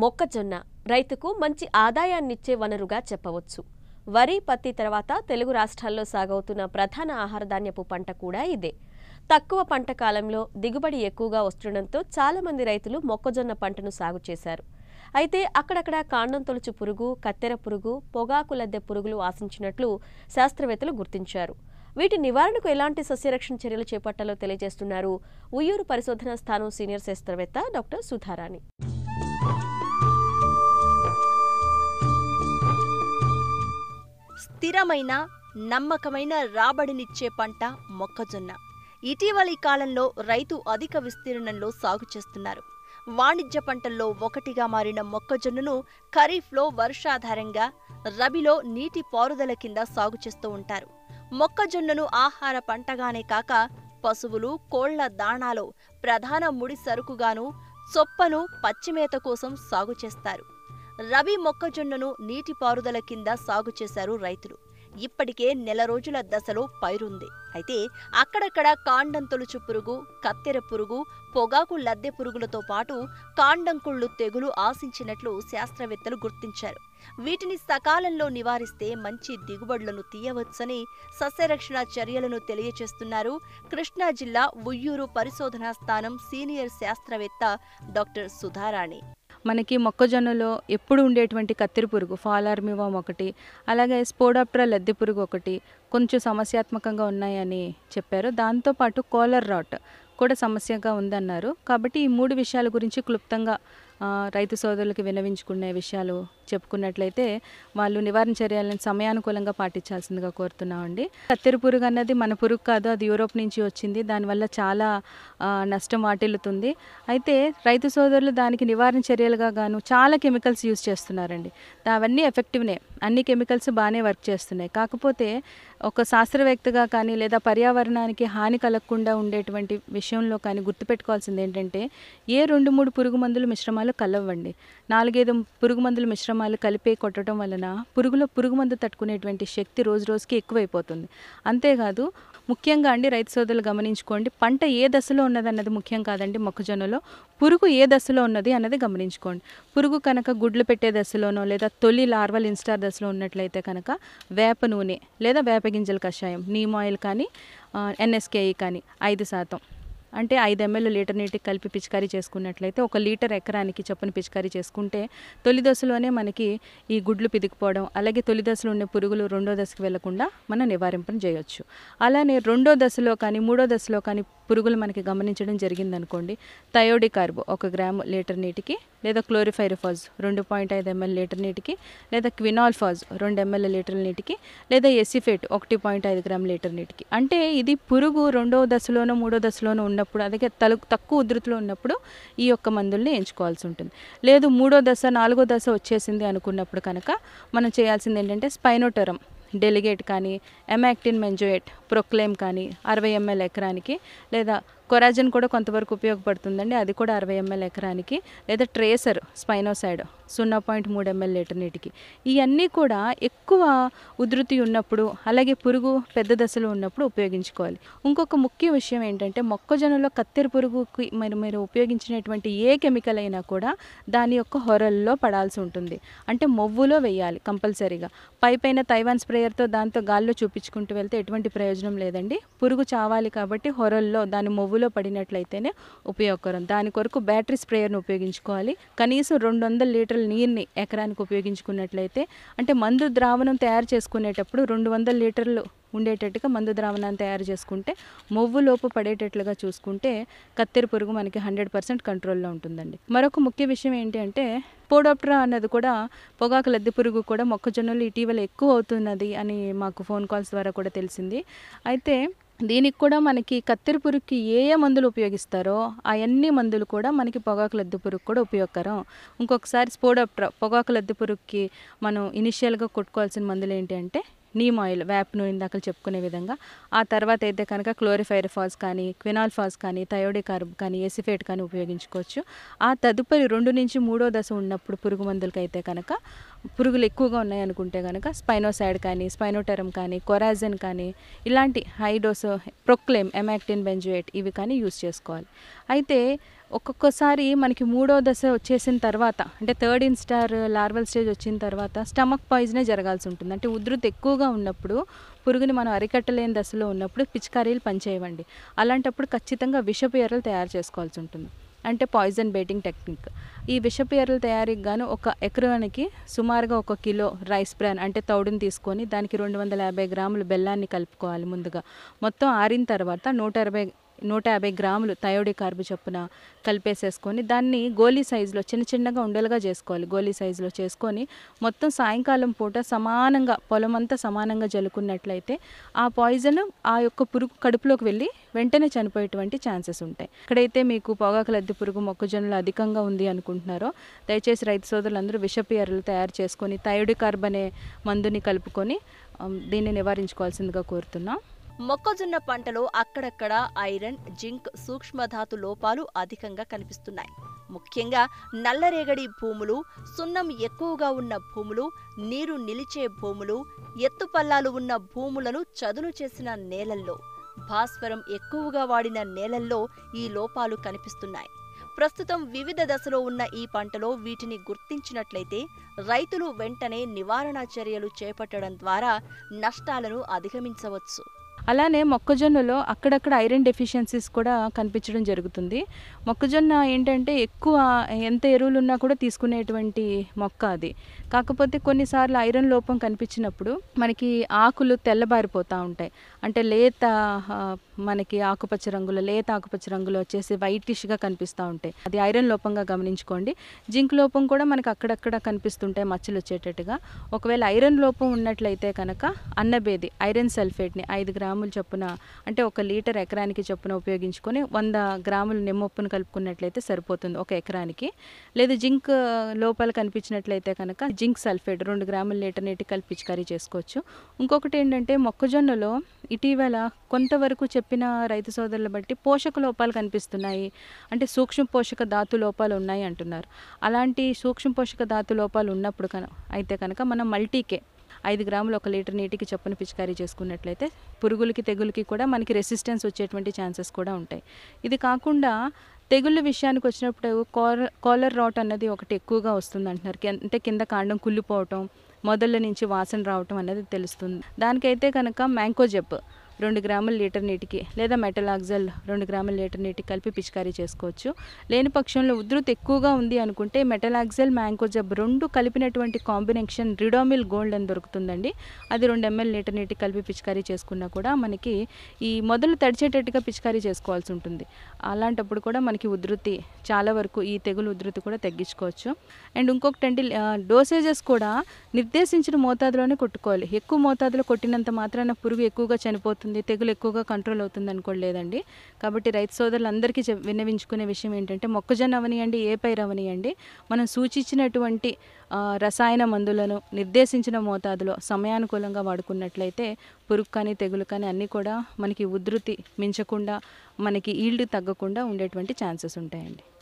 మొక్కజొన్న రైతుకు మంచి ఆదాయాన్నిచ్చే వనరుగా చెప్పవచ్చు వరి పత్తి తర్వాత తెలుగు రాష్ట్రాల్లో సాగవుతున్న ప్రధాన ఆహారధాన్యపు పంట కూడా ఇదే తక్కువ పంట కాలంలో దిగుబడి ఎక్కువగా వస్తుండటంతో చాలామంది రైతులు మొక్కజొన్న పంటను సాగు చేశారు అయితే అక్కడక్కడ కాండం తొలుచు పురుగు కత్తెర పురుగు పొగాకు లద్దె పురుగులు ఆశించినట్లు శాస్త్రవేత్తలు గుర్తించారు వీటి నివారణకు ఎలాంటి సస్యరక్షణ చర్యలు చేపట్టాలో తెలియజేస్తున్నారు ఉయ్యూరు పరిశోధనా స్థానం సీనియర్ శాస్త్రవేత్త డాక్టర్ సుధారాణి స్థిరమైన నమ్మకమైన రాబడినిచ్చే పంట మొక్కజొన్న ఇటీవలి కాలంలో రైతు అధిక విస్తీర్ణంలో సాగు చేస్తున్నారు వాణిజ్య పంటల్లో ఒకటిగా మారిన మొక్కజొన్నను ఖరీఫ్లో వర్షాధారంగా రబీలో నీటి పారుదల కింద సాగు చేస్తూ ఉంటారు మొక్కజొన్నను ఆహార పంటగానే కాక పశువులు కోళ్ల దాణాలో ప్రధాన ముడి సరుకుగాను చొప్పను పచ్చిమేత కోసం సాగు చేస్తారు రబీ మొక్కజొన్నను నీటిపారుదల కింద సాగు చేశారు రైతులు ఇప్పటికే నెల రోజుల దశలో పైరుంది అయితే అక్కడక్కడ కాండం తొలుచు పురుగు కత్తెర పురుగు పొగాకు లద్దె పురుగులతో పాటు కాండంకుళ్ళు తెగులు ఆశించినట్లు శాస్త్రవేత్తలు గుర్తించారు వీటిని సకాలంలో నివారిస్తే మంచి దిగుబడులను తీయవచ్చని సస్యరక్షణ చర్యలను తెలియచేస్తున్నారు కృష్ణా జిల్లా ఉయ్యూరు పరిశోధనా స్థానం సీనియర్ శాస్త్రవేత్త డాక్టర్ సుధారాణి మనకి మొక్కజొన్నలో ఎప్పుడు ఉండేటువంటి కత్తిరి పురుగు ఫాలార్మివామ్ ఒకటి అలాగే స్పోడాప్ట్రా లద్దె పురుగు ఒకటి కొంచెం సమస్యాత్మకంగా ఉన్నాయని చెప్పారు దాంతోపాటు కోలర్ రాట్ కూడా సమస్యగా ఉందన్నారు కాబట్టి ఈ మూడు విషయాల గురించి క్లుప్తంగా రైతు సోదరులకు వినవించుకునే విషయాలు చెప్పుకున్నట్లయితే వాళ్ళు నివారణ చర్యలను సమయానుకూలంగా పాటించాల్సిందిగా కోరుతున్నామండి కత్తెర పురుగు అన్నది మన పురుగు కాదు అది యూరోప్ నుంచి వచ్చింది దానివల్ల చాలా నష్టం వాటిల్లుతుంది అయితే రైతు సోదరులు దానికి నివారణ చర్యలుగా గాను చాలా కెమికల్స్ యూజ్ చేస్తున్నారండి అవన్నీ ఎఫెక్టివ్నే అన్ని కెమికల్స్ బాగానే వర్క్ చేస్తున్నాయి కాకపోతే ఒక శాస్త్రవేత్తగా కానీ లేదా పర్యావరణానికి హాని కలగకుండా ఉండేటువంటి విషయంలో కానీ గుర్తుపెట్టుకోవాల్సింది ఏంటంటే ఏ రెండు మూడు పురుగు మందులు మిశ్రమాలు మిశ్రమాలు కలవండి నాలుగైదు పురుగు మందుల మిశ్రమాలు కలిపే కొట్టడం వలన పురుగులో పురుగు మందు తట్టుకునేటువంటి శక్తి రోజు రోజుకి ఎక్కువైపోతుంది అంతేకాదు ముఖ్యంగా అండి రైతు సోదరులు గమనించుకోండి పంట ఏ దశలో ఉన్నది అన్నది ముఖ్యం కాదండి మొక్కజొన్నలో పురుగు ఏ దశలో ఉన్నది అన్నది గమనించుకోండి పురుగు కనుక గుడ్లు పెట్టే దశలోనో లేదా తొలి లార్వల్ ఇన్స్టార్ దశలో ఉన్నట్లయితే కనుక వేప నూనె లేదా వేప గింజల కషాయం నీమ్ ఆయిల్ కానీ ఎన్ఎస్కేఈ కానీ ఐదు శాతం అంటే ఐదు ఎంఎల్ లీటర్ నీటికి కలిపి పిచికారీ చేసుకున్నట్లయితే ఒక లీటర్ ఎకరానికి చొప్పున పిచికారీ చేసుకుంటే తొలి దశలోనే మనకి ఈ గుడ్లు పిదికిపోవడం అలాగే తొలి దశలో ఉండే పురుగులు రెండో దశకు వెళ్లకుండా మనం నివారింపం చేయవచ్చు అలానే రెండో దశలో కానీ మూడో దశలో కానీ పురుగులు మనకి గమనించడం జరిగింది అనుకోండి కార్బో ఒక గ్రాము లీటర్ నీటికి లేదా క్లోరిఫైరిఫాజ్ రెండు పాయింట్ ఐదు ఎంఎల్ లీటర్ నీటికి లేదా క్వినాల్ఫాజ్ రెండు ఎంఎల్ లీటర్ నీటికి లేదా ఎసిఫేట్ ఒకటి పాయింట్ ఐదు గ్రామ్ లీటర్ నీటికి అంటే ఇది పురుగు రెండో దశలోనో మూడో దశలోనో ఉన్నప్పుడు అలాగే తలు తక్కువ ఉధృతిలో ఉన్నప్పుడు ఈ యొక్క మందుల్ని ఎంచుకోవాల్సి ఉంటుంది లేదు మూడో దశ నాలుగో దశ వచ్చేసింది అనుకున్నప్పుడు కనుక మనం చేయాల్సింది ఏంటంటే స్పైనోటరం డెలిగేట్ కానీ ఎమాక్టిన్ మెంజోయేట్ ప్రొక్లేమ్ కానీ అరవై ఎంఎల్ ఎకరానికి లేదా కొరాజన్ కూడా కొంతవరకు ఉపయోగపడుతుందండి అది కూడా అరవై ఎంఎల్ ఎకరానికి లేదా ట్రేసర్ స్పైనోసైడ్ సున్నా పాయింట్ మూడు ఎంఎల్ లీటర్ నీటికి ఇవన్నీ కూడా ఎక్కువ ఉధృతి ఉన్నప్పుడు అలాగే పురుగు పెద్ద దశలో ఉన్నప్పుడు ఉపయోగించుకోవాలి ఇంకొక ముఖ్య విషయం ఏంటంటే మొక్కజొన్నలో కత్తెర పురుగుకి మరి మీరు ఉపయోగించినటువంటి ఏ కెమికల్ అయినా కూడా దాని యొక్క హొరల్లో పడాల్సి ఉంటుంది అంటే మొవ్వులో వేయాలి కంపల్సరీగా పై పైన తైవాన్ స్ప్రేయర్తో దాంతో గాల్లో చూపించుకుంటూ వెళ్తే ఎటువంటి ప్రయోజనం లేదండి పురుగు చావాలి కాబట్టి హొరల్లో దాని మొవ్వులో చెవులో పడినట్లయితేనే ఉపయోగకరం దాని కొరకు బ్యాటరీ స్ప్రేయర్ను ఉపయోగించుకోవాలి కనీసం రెండు వందల లీటర్ల నీరుని ఎకరానికి ఉపయోగించుకున్నట్లయితే అంటే మందు ద్రావణం తయారు చేసుకునేటప్పుడు రెండు వందల లీటర్లు ఉండేటట్టుగా మందు ద్రావణాన్ని తయారు చేసుకుంటే మొవ్వు లోపు పడేటట్లుగా చూసుకుంటే కత్తెర పురుగు మనకి హండ్రెడ్ పర్సెంట్ కంట్రోల్లో ఉంటుందండి మరొక ముఖ్య విషయం ఏంటి అంటే పోడాప్ట్రా అన్నది కూడా పొగాకు లద్దె పురుగు కూడా మొక్కజొన్నలు ఇటీవల ఎక్కువ అవుతున్నది అని మాకు ఫోన్ కాల్స్ ద్వారా కూడా తెలిసింది అయితే దీనికి కూడా మనకి కత్తెర పురుగుకి ఏ ఏ మందులు ఉపయోగిస్తారో అవన్నీ మందులు కూడా మనకి పొగాకు లద్దె పురుగు కూడా ఉపయోగకరం ఇంకొకసారి స్పోడోప్ట్రా పొగాకు లద్దె పురుగుకి మనం ఇనిషియల్గా కొట్టుకోవాల్సిన మందులు ఏంటి అంటే నీమ్ ఆయిల్ వ్యాప్ నూనె ఇందాక చెప్పుకునే విధంగా ఆ తర్వాత అయితే కనుక క్లోరిఫైర్ ఫాస్ కానీ క్వినాల్ ఫాస్ కానీ థయోడి కార్బ్ కానీ ఎసిఫేట్ కానీ ఉపయోగించుకోవచ్చు ఆ తదుపరి రెండు నుంచి మూడో దశ ఉన్నప్పుడు పురుగు మందులకైతే కనుక పురుగులు ఎక్కువగా ఉన్నాయనుకుంటే కనుక స్పైనోసైడ్ కానీ స్పైనోటెరమ్ కానీ కొరాజన్ కానీ ఇలాంటి హైడోస్ ప్రొక్లేమ్ ఎమాక్టిన్ బెంజుయేట్ ఇవి కానీ యూస్ చేసుకోవాలి అయితే ఒక్కొక్కసారి మనకి మూడో దశ వచ్చేసిన తర్వాత అంటే third instar larval stage వచ్చిన తర్వాత స్టమక్ పాయిజనే జరగాల్సి ఉంటుంది అంటే ఉధృతి ఎక్కువగా ఉన్నప్పుడు పురుగుని మనం అరికట్టలేని దశలో ఉన్నప్పుడు పిచికారీలు పనిచేయవండి అలాంటప్పుడు ఖచ్చితంగా విషపు ఎర్రలు తయారు చేసుకోవాల్సి ఉంటుంది అంటే పాయిజన్ బేటింగ్ టెక్నిక్ ఈ విషపు ఎర్రల తయారీకి గాను ఒక ఎకరానికి సుమారుగా ఒక కిలో రైస్ బ్రాన్ అంటే తౌడుని తీసుకొని దానికి రెండు వందల యాభై గ్రాములు బెల్లాన్ని కలుపుకోవాలి ముందుగా మొత్తం ఆరిన తర్వాత నూట అరవై నూట యాభై గ్రాములు థయోడి కార్బు చొప్పున కలిపేసేసుకొని దాన్ని గోలీ సైజులో చిన్న చిన్నగా ఉండలుగా చేసుకోవాలి గోలీ సైజులో చేసుకొని మొత్తం సాయంకాలం పూట సమానంగా పొలం అంతా సమానంగా జలుకున్నట్లయితే ఆ పాయిజన్ ఆ యొక్క పురుగు కడుపులోకి వెళ్ళి వెంటనే చనిపోయేటువంటి ఛాన్సెస్ ఉంటాయి ఇక్కడైతే మీకు పొగాకు లద్ది పురుగు మొక్కజొన్నలు అధికంగా ఉంది అనుకుంటున్నారో దయచేసి రైతు సోదరులందరూ విషపియర్లు ఎర్రలు తయారు చేసుకొని థయోడి కార్బనే అనే మందుని కలుపుకొని దీన్ని నివారించుకోవాల్సిందిగా కోరుతున్నాం మొక్కజొన్న పంటలో అక్కడక్కడ ఐరన్ జింక్ సూక్ష్మధాతు లోపాలు అధికంగా కనిపిస్తున్నాయి ముఖ్యంగా నల్లరేగడి భూములు సున్నం ఎక్కువగా ఉన్న భూములు నీరు నిలిచే భూములు ఎత్తుపల్లాలు ఉన్న భూములను చదును చేసిన నేలల్లో భాస్వరం ఎక్కువగా వాడిన నేలల్లో ఈ లోపాలు కనిపిస్తున్నాయి ప్రస్తుతం వివిధ దశలో ఉన్న ఈ పంటలో వీటిని గుర్తించినట్లయితే రైతులు వెంటనే నివారణ చర్యలు చేపట్టడం ద్వారా నష్టాలను అధిగమించవచ్చు అలానే మొక్కజొన్నలో అక్కడక్కడ ఐరన్ డెఫిషియన్సీస్ కూడా కనిపించడం జరుగుతుంది మొక్కజొన్న ఏంటంటే ఎక్కువ ఎంత ఎరువులున్నా కూడా తీసుకునేటువంటి మొక్క అది కాకపోతే కొన్నిసార్లు ఐరన్ లోపం కనిపించినప్పుడు మనకి ఆకులు తెల్లబారిపోతూ ఉంటాయి అంటే లేత మనకి ఆకుపచ్చ రంగులో లేత ఆకుపచ్చ రంగులో వచ్చేసి వైటిష్గా కనిపిస్తూ ఉంటాయి అది ఐరన్ లోపంగా గమనించుకోండి జింక్ లోపం కూడా మనకి అక్కడక్కడ కనిపిస్తుంటాయి మచ్చలు వచ్చేటట్టుగా ఒకవేళ ఐరన్ లోపం ఉన్నట్లయితే కనుక అన్నబేది ఐరన్ సల్ఫేట్ని ఐదు గ్రాములు గ్రాముల చొప్పున అంటే ఒక లీటర్ ఎకరానికి చొప్పున ఉపయోగించుకొని వంద గ్రాములు నిమ్మొప్పును కలుపుకున్నట్లయితే సరిపోతుంది ఒక ఎకరానికి లేదు జింక్ లోపాలు కనిపించినట్లయితే కనుక జింక్ సల్ఫేట్ రెండు గ్రాముల లీటర్ నీటి కలిపి పిచికారీ చేసుకోవచ్చు ఇంకొకటి ఏంటంటే మొక్కజొన్నలో ఇటీవల కొంతవరకు చెప్పిన రైతు సోదరులు బట్టి పోషక లోపాలు కనిపిస్తున్నాయి అంటే సూక్ష్మ పోషక ధాతు లోపాలు ఉన్నాయి అంటున్నారు అలాంటి సూక్ష్మ పోషక ధాతు లోపాలు ఉన్నప్పుడు కన అయితే కనుక మనం మల్టీకే ఐదు గ్రాములు ఒక లీటర్ నీటికి చొప్పున పిచికారీ చేసుకున్నట్లయితే పురుగులకి తెగులకి కూడా మనకి రెసిస్టెన్స్ వచ్చేటువంటి ఛాన్సెస్ కూడా ఉంటాయి ఇది కాకుండా తెగుళ్ళ విషయానికి వచ్చినప్పుడు కాలర్ కాలర్ రాట్ అన్నది ఒకటి ఎక్కువగా వస్తుంది అంటున్నారు అంటే కింద కాండం కుళ్ళిపోవటం మొదళ్ళ నుంచి వాసన రావటం అనేది తెలుస్తుంది దానికైతే కనుక మ్యాంకోజెప్ రెండు గ్రాముల లీటర్ నీటికి లేదా మెటలాక్జల్ రెండు గ్రాముల లీటర్ నీటికి కలిపి పిచికారీ చేసుకోవచ్చు లేని పక్షంలో ఉధృతి ఎక్కువగా ఉంది అనుకుంటే మెటలాక్జల్ మ్యాంకోజబ్ రెండు కలిపినటువంటి కాంబినేషన్ రిడోమిల్ గోల్డ్ అని దొరుకుతుందండి అది రెండు ఎంఎల్ లీటర్ నీటికి కలిపి పిచికారీ చేసుకున్నా కూడా మనకి ఈ మొదలు తడిచేటట్టుగా పిచికారీ చేసుకోవాల్సి ఉంటుంది అలాంటప్పుడు కూడా మనకి ఉధృతి చాలా వరకు ఈ తెగులు ఉధృతి కూడా తగ్గించుకోవచ్చు అండ్ ఇంకొకటండి డోసేజెస్ కూడా నిర్దేశించిన మోతాదులోనే కొట్టుకోవాలి ఎక్కువ మోతాదులో కొట్టినంత మాత్రాన పురుగు ఎక్కువగా చనిపోతుంది అవుతుంది తెగులు ఎక్కువగా కంట్రోల్ అవుతుంది అనుకోలేదండి కాబట్టి రైతు సోదరులందరికీ విన్నవించుకునే విషయం ఏంటంటే మొక్కజొన్న అవనియండి ఏ పైరు అవనియండి మనం సూచించినటువంటి రసాయన మందులను నిర్దేశించిన మోతాదులో సమయానుకూలంగా వాడుకున్నట్లయితే పురుగు కానీ తెగులు కానీ అన్నీ కూడా మనకి ఉధృతి మించకుండా మనకి ఈల్డ్ తగ్గకుండా ఉండేటువంటి ఛాన్సెస్ ఉంటాయండి